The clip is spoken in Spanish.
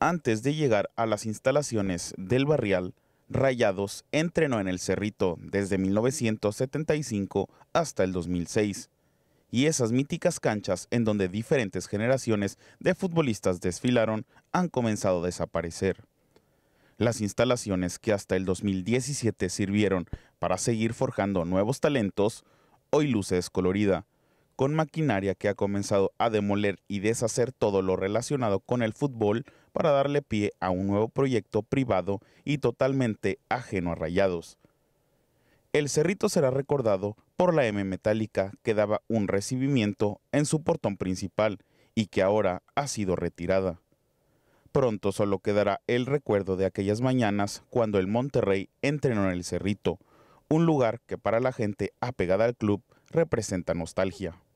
Antes de llegar a las instalaciones del barrial, Rayados entrenó en el Cerrito desde 1975 hasta el 2006. Y esas míticas canchas en donde diferentes generaciones de futbolistas desfilaron han comenzado a desaparecer. Las instalaciones que hasta el 2017 sirvieron para seguir forjando nuevos talentos, hoy luce descolorida con maquinaria que ha comenzado a demoler y deshacer todo lo relacionado con el fútbol para darle pie a un nuevo proyecto privado y totalmente ajeno a Rayados. El Cerrito será recordado por la M metálica que daba un recibimiento en su portón principal y que ahora ha sido retirada. Pronto solo quedará el recuerdo de aquellas mañanas cuando el Monterrey entrenó en el Cerrito, un lugar que para la gente apegada al club representa nostalgia.